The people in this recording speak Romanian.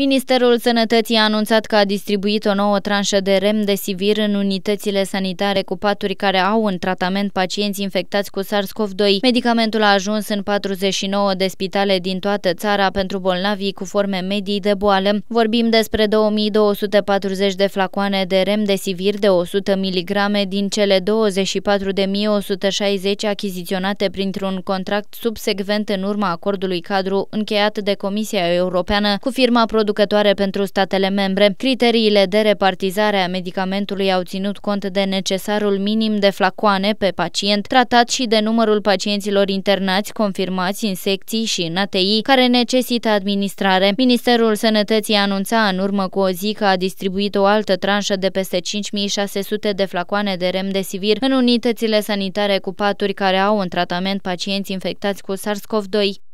Ministerul Sănătății a anunțat că a distribuit o nouă tranșă de remdesivir în unitățile sanitare cu paturi care au în tratament pacienți infectați cu SARS-CoV-2. Medicamentul a ajuns în 49 de spitale din toată țara pentru bolnavii cu forme medii de boală. Vorbim despre 2240 de flacoane de remdesivir de 100 mg din cele 24.160 achiziționate printr-un contract subsecvent în urma acordului cadru încheiat de Comisia Europeană cu firma producătoare producătoare pentru statele membre. Criteriile de repartizare a medicamentului au ținut cont de necesarul minim de flacoane pe pacient tratat și de numărul pacienților internați confirmați în secții și în ATI, care necesită administrare. Ministerul Sănătății anunța în urmă cu o zi că a distribuit o altă tranșă de peste 5600 de flacoane de remdesivir în unitățile sanitare cu paturi care au în tratament pacienți infectați cu SARS-CoV-2.